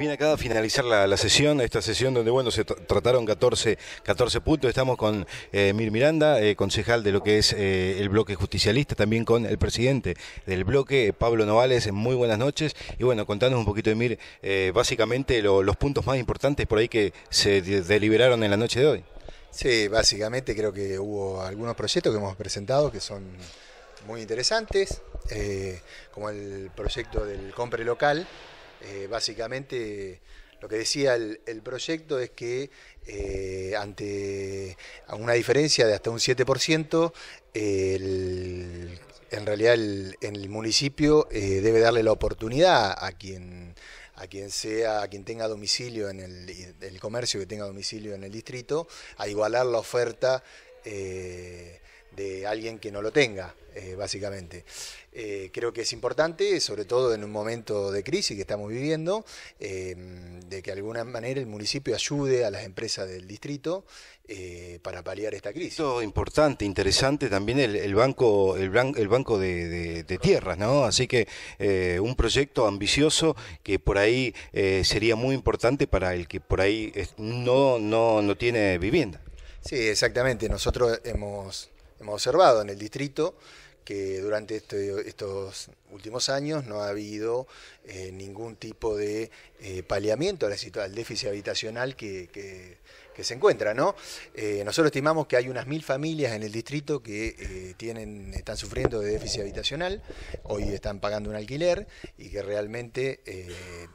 Bien, acaba de finalizar la, sesión, esta sesión donde, bueno, se trataron 14, 14 puntos. Estamos con eh, Mir Miranda, eh, concejal de lo que es eh, el bloque justicialista, también con el presidente del bloque, eh, Pablo Novales. Muy buenas noches. Y bueno, contanos un poquito, Mir básicamente los puntos más importantes por ahí que se deliberaron en la noche de hoy. Sí, básicamente creo que hubo algunos proyectos que hemos presentado que son muy interesantes, como el proyecto del compre local, eh, básicamente lo que decía el, proyecto es que eh, ante una diferencia de hasta un 7%, en realidad el, municipio eh, debe darle la oportunidad a quien a quien sea, a quien tenga domicilio en el, comercio que tenga domicilio en el distrito, a igualar la oferta de alguien que no lo tenga, eh, básicamente. Eh, creo que es importante, sobre todo en un momento de crisis que estamos viviendo, em, de que de alguna manera el municipio ayude a las empresas del distrito eh, para paliar esta crisis. Esto importante, interesante también el, banco, el, banco de, tierras, ¿no? Así que un proyecto ambicioso que por ahí sería muy importante para el que por ahí no, no tiene vivienda. Sí, exactamente. Nosotros hemos hemos observado en el distrito que durante este, estos últimos años no ha habido eh, ningún tipo de eh, paliamiento al, déficit habitacional que, que se encuentra, ¿no? Eh, nosotros estimamos que hay unas mil familias en el distrito que eh, tienen, están sufriendo de déficit habitacional, hoy están pagando un alquiler y que realmente eh,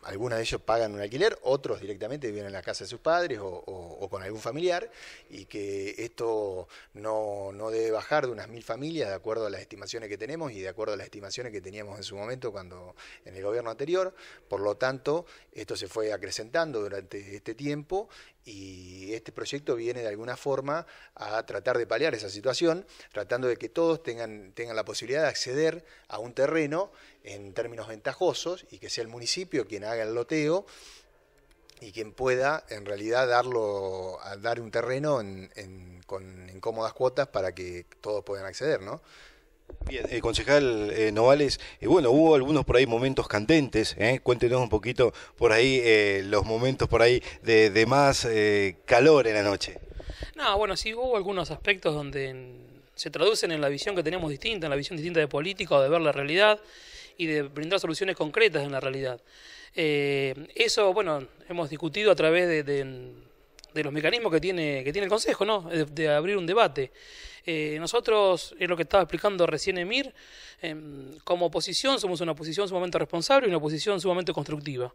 algunas de ellos pagan un alquiler, otros directamente viven en la casa de sus padres o, con algún familiar y que esto no, no debe bajar de unas mil familias de acuerdo a las estimaciones que tenemos y de acuerdo a las estimaciones que teníamos en su momento cuando en el gobierno anterior. Por lo tanto, esto se fue acrecentando durante este tiempo y este proyecto viene de alguna forma a tratar de paliar esa situación, tratando de que todos tengan, tengan la posibilidad de acceder a un terreno en términos ventajosos y que sea el municipio quien haga el loteo y quien pueda en realidad darlo, dar un terreno con, en cómodas cuotas para que todos puedan acceder, ¿no? Bien, eh, concejal eh, Novales, eh, bueno, hubo algunos por ahí momentos candentes, eh. cuéntenos un poquito por ahí los momentos por ahí de, más calor en la noche. No, bueno, sí hubo algunos aspectos donde se traducen en la visión que tenemos distinta, en la visión distinta de política de ver la realidad y de brindar soluciones concretas en la realidad. eso, bueno, hemos discutido a través de, los mecanismos que tiene, que tiene el Consejo, ¿no? de abrir un debate. Eh, nosotros, es lo que estaba explicando recién Emir, em, como oposición somos una oposición sumamente responsable y una oposición sumamente constructiva.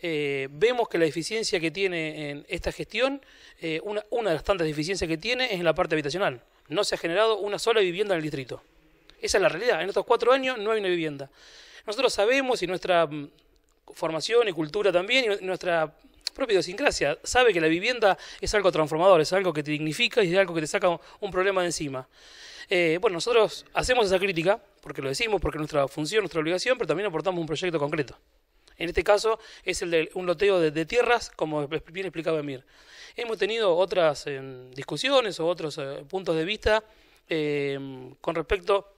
Eh, vemos que la deficiencia que tiene en esta gestión, eh, una, una, de las tantas deficiencias que tiene es en la parte habitacional. No se ha generado una sola vivienda en el distrito. Esa es la realidad. En estos cuatro años no hay una vivienda. Nosotros sabemos y nuestra mm, formación y cultura también, y nuestra propia idiosincrasia, sabe que la vivienda es algo transformador, es algo que te dignifica y es algo que te saca un problema de encima. Eh, bueno, nosotros hacemos esa crítica, porque lo decimos, porque es nuestra función, nuestra obligación, pero también aportamos un proyecto concreto. En este caso es el de un loteo de, tierras, como bien explicaba Emir. Hemos tenido otras em, discusiones o otros eh, puntos de vista em, con respecto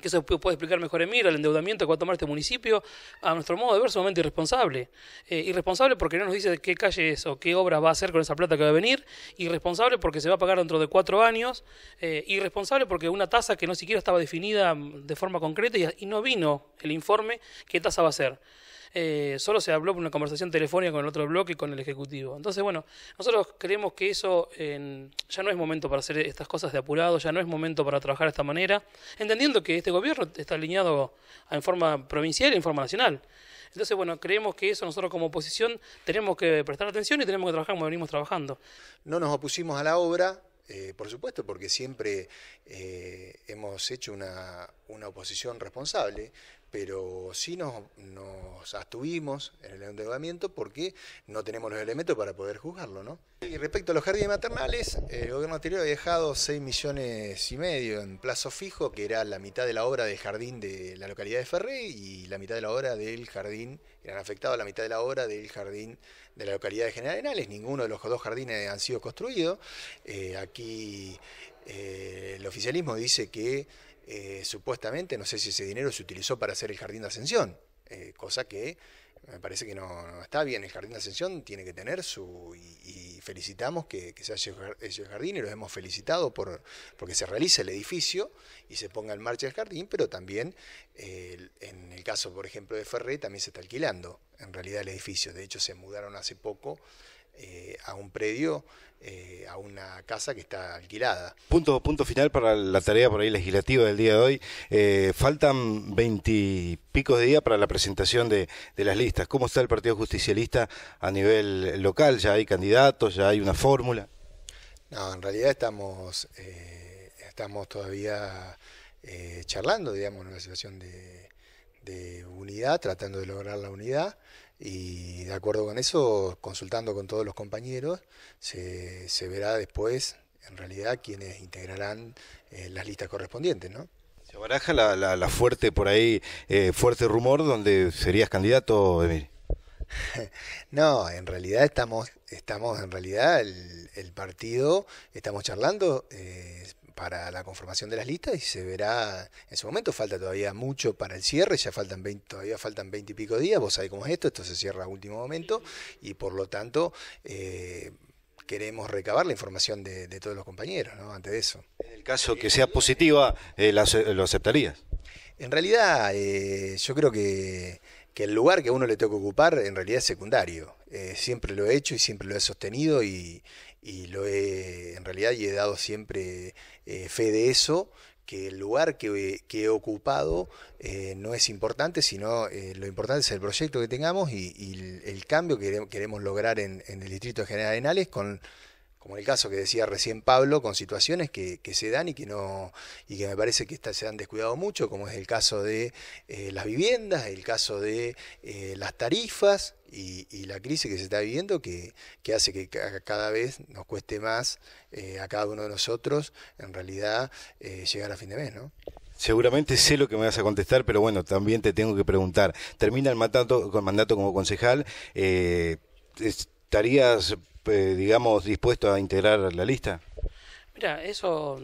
que eso puede explicar mejor Emir, el endeudamiento que va a tomar este municipio, a nuestro modo de ver, sumamente irresponsable. Eh, irresponsable porque no nos dice qué calle es o qué obra va a hacer con esa plata que va a venir. Irresponsable porque se va a pagar dentro de cuatro años. Eh, irresponsable porque una tasa que no siquiera estaba definida mm, de forma concreta y no vino el informe qué tasa va a ser. Eh, solo se habló por una conversación telefónica con el otro bloque y con el Ejecutivo. Entonces, bueno, nosotros creemos que eso ya no es momento para hacer estas cosas de apurado, ya no es momento para trabajar de esta manera, entendiendo que este gobierno está alineado en forma provincial y en forma nacional. Entonces, bueno, creemos que eso nosotros como oposición tenemos que prestar atención y tenemos que trabajar como venimos trabajando. No nos opusimos a la obra, eh, por supuesto, porque siempre eh, hemos hecho una, una, oposición responsable, pero sí nos, nos abstuvimos en el endeudamiento porque no tenemos los elementos para poder juzgarlo, ¿no? Y respecto a los jardines maternales, el gobierno anterior había dejado 6 millones y medio en plazo fijo, que era la mitad de la obra del jardín de la localidad de Ferré y la mitad de la obra del jardín, eran afectados la mitad de la obra del jardín de la localidad de General Arenales. Ninguno de los dos jardines han sido construidos. Eh, aquí eh, el oficialismo dice que eh, supuestamente, no sé si ese dinero se utilizó para hacer el jardín de ascensión, eh, cosa que me parece que no, está bien. El jardín de ascensión tiene que tener su. Y, felicitamos que, se haya hecho el jardín y los hemos felicitado por porque se realiza el edificio y se ponga en marcha el jardín, pero también en el caso, por ejemplo, de Ferré, también se está alquilando en realidad el edificio. De hecho, se mudaron hace poco eh, a un predio eh, a una casa que está alquilada. Punto, punto final para la tarea por ahí legislativa del día de hoy. Eh, faltan veintipicos de días para la presentación de, las listas. ¿Cómo está el Partido Justicialista a nivel local? ¿Ya hay candidatos? ¿Ya hay una fórmula? No, en realidad estamos, eh, estamos todavía eh, charlando, digamos, en una situación de, de unidad, tratando de lograr la unidad. Y de acuerdo con eso, consultando con todos los compañeros, se, verá después en realidad quienes integrarán eh, las listas correspondientes, ¿no? Se baraja la, fuerte por ahí, eh, fuerte rumor donde serías candidato, Emilio? No, en realidad estamos, estamos en realidad el, partido, estamos charlando eh, para la conformación de las listas y se verá en su momento. Falta todavía mucho para el cierre, ya faltan 20, todavía faltan 20 y pico días, vos sabés cómo es esto, esto se cierra a último momento y por lo tanto eh, queremos recabar la información de, todos los compañeros ¿no? antes de eso. En el caso que sea positiva, eh, ¿lo aceptarías? En realidad, eh, yo creo que el lugar que a uno le toca ocupar en realidad es secundario. siempre lo he hecho y siempre lo he sostenido y, y lo he, en realidad, y he dado siempre eh, fe de eso, que el lugar que, he ocupado eh, no es importante, sino eh, lo importante es el proyecto que tengamos y, el, cambio que queremos lograr en, el Distrito General de Arenales con como el caso que decía recién Pablo, con situaciones que, se dan y que no y que me parece que se han descuidado mucho, como es el caso de eh, las viviendas, el caso de eh, las tarifas y, la crisis que se está viviendo, que, hace que cada vez nos cueste más eh, a cada uno de nosotros, en realidad, llegar a fin de mes, ¿no? Seguramente sé lo que me vas a contestar, pero bueno, también te tengo que preguntar. Termina el mandato, el mandato como concejal. ¿Estarías eh, digamos, dispuesto a integrar la lista? Mira, eso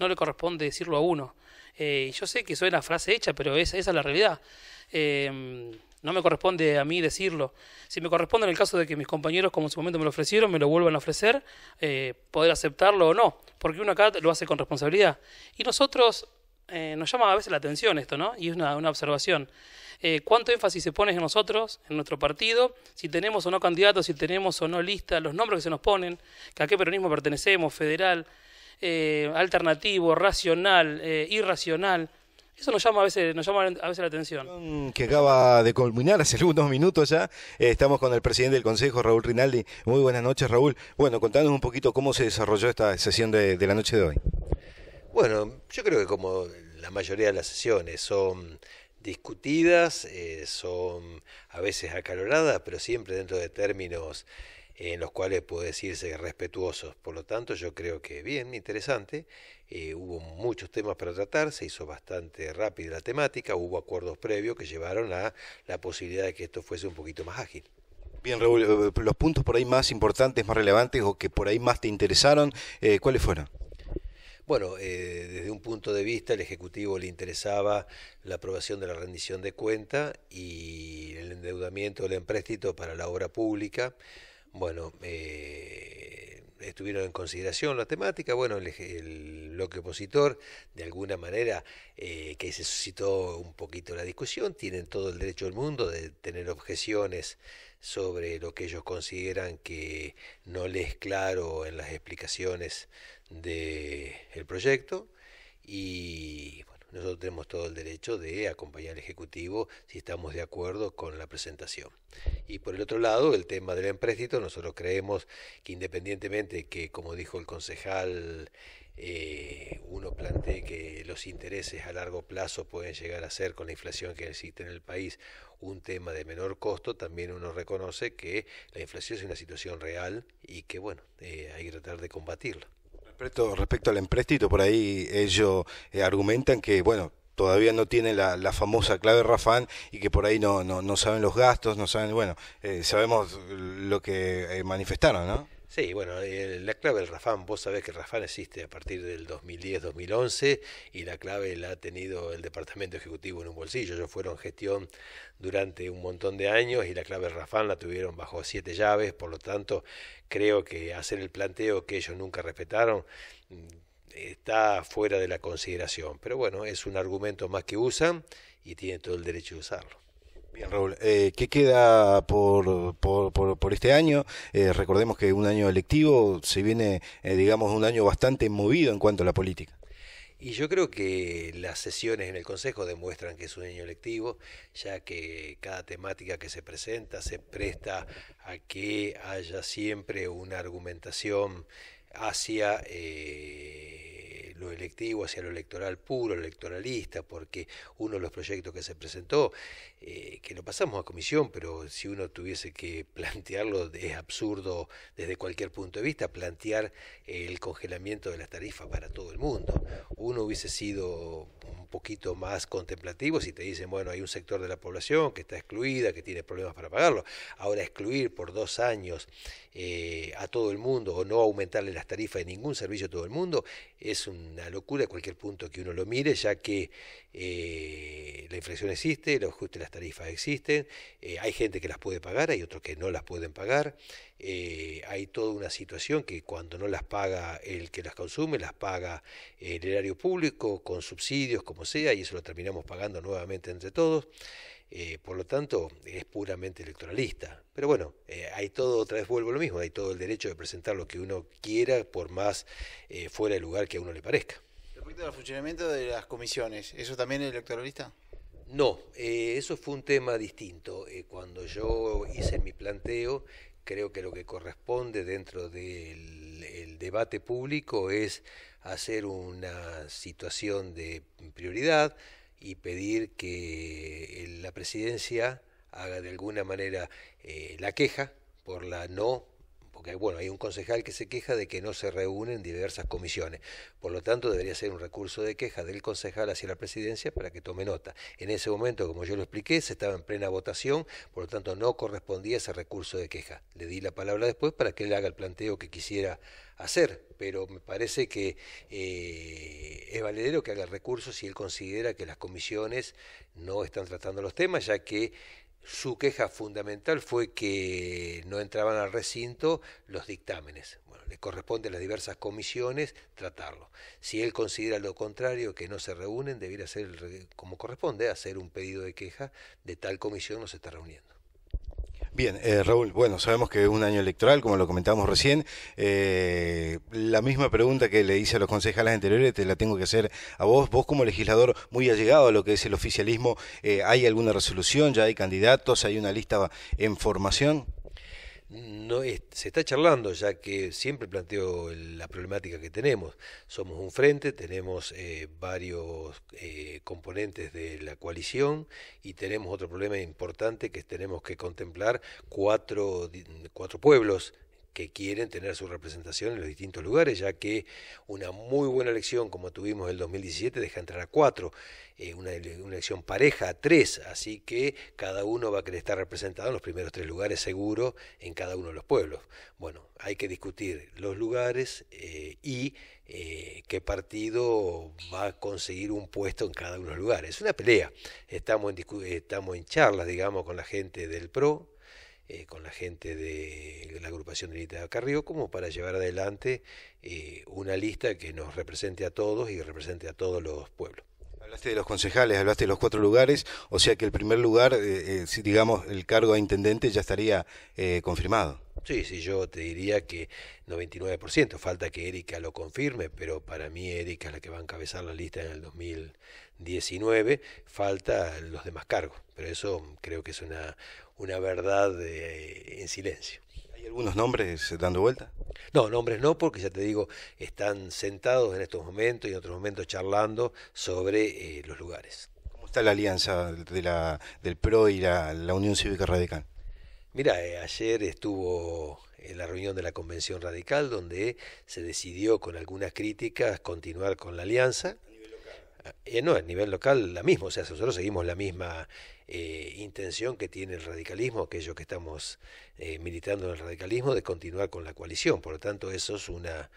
no le corresponde decirlo a uno. Eh, yo sé que la frase hecha, pero esa, es la realidad. Em, no me corresponde a mí decirlo. Si me corresponde en el caso de que mis compañeros, como en su momento me lo ofrecieron, me lo vuelvan a ofrecer, eh, poder aceptarlo o no, porque uno acá lo hace con responsabilidad. Y nosotros nos llama a veces la atención esto, ¿no? Y es una observación. Eh, cuánto énfasis se pone en nosotros, en nuestro partido, si tenemos o no candidatos, si tenemos o no lista, los nombres que se nos ponen, a qué peronismo pertenecemos, federal, eh, alternativo, racional, eh, irracional. Eso nos llama a veces, nos llama a veces la atención. Que acaba de culminar hace algunos minutos ya. estamos con el presidente del Consejo, Raúl Rinaldi. Muy buenas noches, Raúl. Bueno, contanos un poquito cómo se desarrolló esta sesión de la noche de hoy. Bueno, yo creo que como la mayoría de las sesiones son discutidas, eh, son a veces acaloradas, pero siempre dentro de términos eh, en los cuales puede decirse respetuosos. Por lo tanto, yo creo que bien, interesante. Eh, hubo muchos temas para tratar, se hizo bastante rápida la temática, hubo acuerdos previos que llevaron a la posibilidad de que esto fuese un poquito más ágil. Bien, Raúl, los puntos por ahí más importantes, más relevantes o que por ahí más te interesaron, ¿cuáles fueron? Bueno, eh, desde un punto de vista, el Ejecutivo le interesaba la aprobación de la rendición de cuenta y el endeudamiento del empréstito para la obra pública. Bueno, eh, estuvieron en consideración la temática. Bueno, el, bloque opositor, de alguna manera, eh, que se suscitó un poquito la discusión, tienen todo el derecho del mundo de tener objeciones sobre lo que ellos consideran que no les claro en las explicaciones del el proyecto y bueno, nosotros tenemos todo el derecho de acompañar al Ejecutivo si estamos de acuerdo con la presentación. Y por el otro lado, el tema del empréstito, nosotros creemos que independientemente que, como dijo el concejal, eh, uno plantee que los intereses a largo plazo pueden llegar a ser, con la inflación que existe en el país, un tema de menor costo, también uno reconoce que la inflación es una situación real y que, bueno, eh, hay que tratar de combatirla. Respecto, al empréstito, por ahí ellos eh, argumentan que, bueno, todavía no tiene la, la, famosa clave Rafán y que por ahí no, no, no saben los gastos, no saben, bueno, eh, sabemos lo que eh, manifestaron, ¿no? Sí, bueno, eh, la clave del Rafán, vos sabés que el Rafán existe a partir del 2010-2011 y la clave la ha tenido el Departamento Ejecutivo en un bolsillo. Ellos fueron gestión durante un montón de años y la clave del Rafán la tuvieron bajo siete llaves, por lo tanto creo que hacer el planteo que ellos nunca respetaron mm, está fuera de la consideración. Pero bueno, es un argumento más que usan y tienen todo el derecho de usarlo. Bien, Raúl, eh, ¿qué queda por, por, este año? Eh, recordemos que un año electivo se viene, eh, digamos, un año bastante movido en cuanto a la política. Y yo creo que las sesiones en el Consejo demuestran que es un año electivo, ya que cada temática que se presenta se presta a que haya siempre una argumentación hacia lo electivo hacia lo electoral puro, electoralista, porque uno de los proyectos que se presentó, eh, que lo pasamos a comisión, pero si uno tuviese que plantearlo, es absurdo desde cualquier punto de vista, plantear el congelamiento de las tarifas para todo el mundo. Uno hubiese sido poquito más contemplativo, si te dicen, bueno, hay un sector de la población que está excluida, que tiene problemas para pagarlo. Ahora, excluir por dos años eh, a todo el mundo o no aumentarle las tarifas de ningún servicio a todo el mundo es una locura a cualquier punto que uno lo mire, ya que eh, la inflación existe, los ajustes de las tarifas existen, eh, hay gente que las puede pagar, hay otros que no las pueden pagar. Eh, hay toda una situación que cuando no las paga el que las consume, las paga el erario público con subsidios, como sea, y eso lo terminamos pagando nuevamente entre todos. Eh, por lo tanto, es puramente electoralista. Pero bueno, eh, hay todo, otra vez vuelvo lo mismo, hay todo el derecho de presentar lo que uno quiera, por más fuera de lugar que a uno le parezca. Respecto al funcionamiento de las comisiones, ¿eso también es electoralista? No, eso fue un tema distinto. cuando yo hice mi planteo, creo que lo que corresponde dentro del debate público es hacer una situación de prioridad y pedir que eh, la presidencia haga de alguna manera eh, la queja por la no porque bueno, hay un concejal que se queja de que no se reúnen diversas comisiones. Por lo tanto, debería ser un recurso de queja del concejal hacia la presidencia para que tome nota. En ese momento, como yo lo expliqué, se estaba en plena votación, por lo tanto no correspondía ese recurso de queja. Le di la palabra después para que él haga el planteo que quisiera hacer, pero me parece que eh, es valedero que haga el recurso si él considera que las comisiones no están tratando los temas, ya que su queja fundamental fue que no entraban al recinto los dictámenes. Bueno, le corresponde a las diversas comisiones tratarlo. Si él considera lo contrario, que no se reúnen, debiera ser como corresponde, hacer un pedido de queja de tal comisión no se está reuniendo. Bien, eh, Raúl, bueno, sabemos que es un año electoral, como lo comentamos recién. Eh, la misma pregunta que le hice a los concejales anteriores te la tengo que hacer a vos. Vos como legislador muy allegado a lo que es el oficialismo, eh, ¿hay alguna resolución? ¿Ya hay candidatos? ¿Hay una lista en formación? no se está charlando, ya que siempre planteo la problemática que tenemos. Somos un frente, tenemos eh, varios eh, componentes de la coalición y tenemos otro problema importante que tenemos que contemplar cuatro, cuatro pueblos que quieren tener su representación en los distintos lugares, ya que una muy buena elección como tuvimos el 2017 deja entrar a cuatro, eh, una, elección pareja a tres, así que cada uno va a querer estar representado en los primeros tres lugares seguro en cada uno de los pueblos. Bueno, hay que discutir los lugares eh, y eh, qué partido va a conseguir un puesto en cada uno de los lugares. Es una pelea, estamos en, estamos en charlas, digamos, con la gente del PRO, eh, con la gente de la agrupación de Lita Carrió, como para llevar adelante eh, una lista que nos represente a todos y represente a todos los pueblos. Hablaste de los concejales, hablaste de los cuatro lugares, o sea que el primer lugar, eh, digamos, el cargo a intendente ya estaría confirmado. Sí, sí, yo te diría que 99%, falta que Erika lo confirme, pero para mí Erika es la que va a encabezar la lista en el 2019, falta los demás cargos, pero eso creo que es una, una verdad eh, en silencio. ¿Hay algunos nombres dando vuelta? No, nombres no, porque ya te digo, están sentados en estos momentos y en otros momentos charlando sobre eh, los lugares. ¿Cómo está la alianza del PRO y la, Unión Cívica Radical? Mira, eh, ayer estuvo en la reunión de la Convención Radical donde se decidió con algunas críticas continuar con la alianza. ¿A nivel local? no, a nivel local la misma, o sea, nosotros seguimos la misma eh, intención que tiene el radicalismo, aquellos que estamos eh, militando en el radicalismo, de continuar con la coalición. Por lo tanto, eso es una,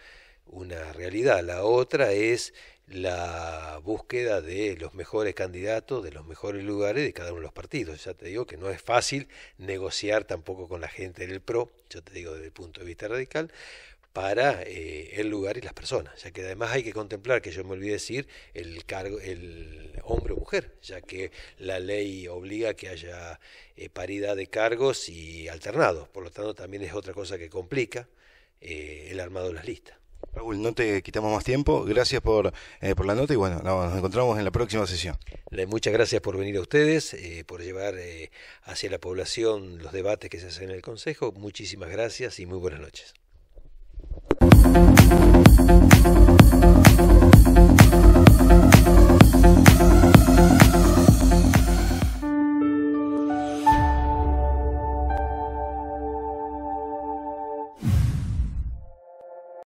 una realidad. La otra es la búsqueda de los mejores candidatos, de los mejores lugares de cada uno de los partidos. Ya te digo que no es fácil negociar tampoco con la gente del PRO, yo te digo desde el punto de vista radical, para eh, el lugar y las personas, ya que además hay que contemplar, que yo me olvidé decir, el cargo, el hombre o mujer, ya que la ley obliga que haya eh, paridad de cargos y alternados, por lo tanto también es otra cosa que complica eh, el armado de las listas. Raúl, no te quitamos más tiempo, gracias por, por la nota y bueno, nos encontramos en la próxima sesión. Muchas gracias por venir a ustedes, por llevar hacia la población los debates que se hacen en el Consejo, muchísimas gracias y muy buenas noches. Thank you.